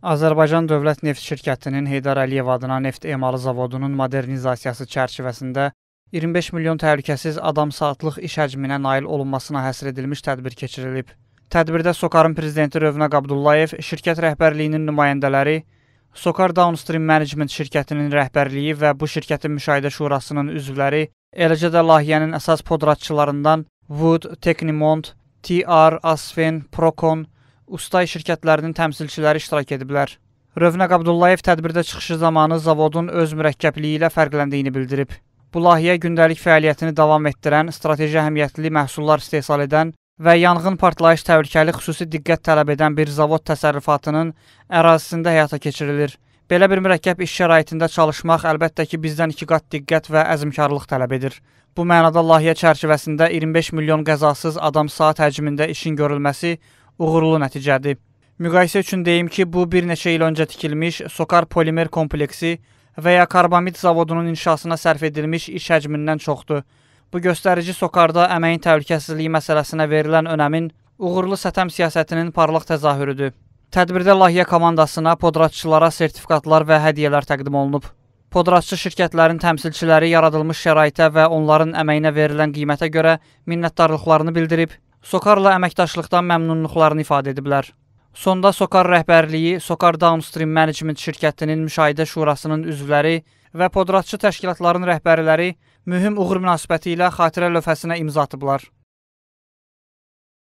Azərbaycan Dövlət Neft Şirkətinin Heydar Əliyev adına neft emalı zavodunun modernizasiyası çərçivəsində 25 milyon təhlükəsiz adam saatlıq iş həcminə nail olunmasına həsr edilmiş tədbir keçirilib. Tədbirdə Sokarın prezidenti Rövnaq Abdullayev, şirkət rəhbərliyinin nümayəndələri, Sokar Downstream Management şirkətinin rəhbərliyi və bu şirkətin müşahidə şurasının üzvləri, eləcə də layihənin əsas podratçılarından Wood, Technimont, TR, Asfen, Procon, ustay şirkətlərinin təmsilçiləri iştirak ediblər. Rövnəq Abdullayev tədbirdə çıxışı zamanı zavodun öz mürəkkəbliyi ilə fərqləndiyini bildirib. Bu layihə gündəlik fəaliyyətini davam etdirən, strateji əhəmiyyətli məhsullar istehsal edən və yanğın partlayış təhlükəli xüsusi diqqət tələb edən bir zavod təsərrüfatının ərazisində həyata keçirilir. Belə bir mürəkkəb iş şəraitində çalışmaq əlbəttə ki, bizdən iki qat diqqət və əzmkarlıq tələb edir. Bu mənada layihə çərçivəsində 25 milyon qəzasız adam saat həcmində işin görülməsi uğurlu nəticədir. Müqayisə üçün deyim ki, bu bir neçə il öncə tikilmiş Sokar polimer kompleksi və ya karbamid zavodunun inşasına sərf edilmiş iş həcmindən çoxdur. Bu göstərici Sokarda əməyin təhlükəsizliyi məsələsinə verilən önəmin uğurlu sətəm siyasətinin parlaq təzahürüdür. Tədbirdə layihə komandasına podratçılara sertifikatlar və hədiyyələr təqdim olunub. Podratçı şirkətlərin təmsilçiləri yaradılmış şəraitə və onların əməyinə verilən qiymətə görə minnətdarlıqlarını bildirib. Sokarla əməkdaşlıqdan məmnunluqlarını ifadə ediblər. Sonda Sokar rəhbərliyi, Sokar Downstream Management şirkətinin müşahidə şurasının üzvləri və podratçı təşkilatların rəhbərləri mühüm uğur münasibəti ilə xatirə lövhəsinə imza atıblar.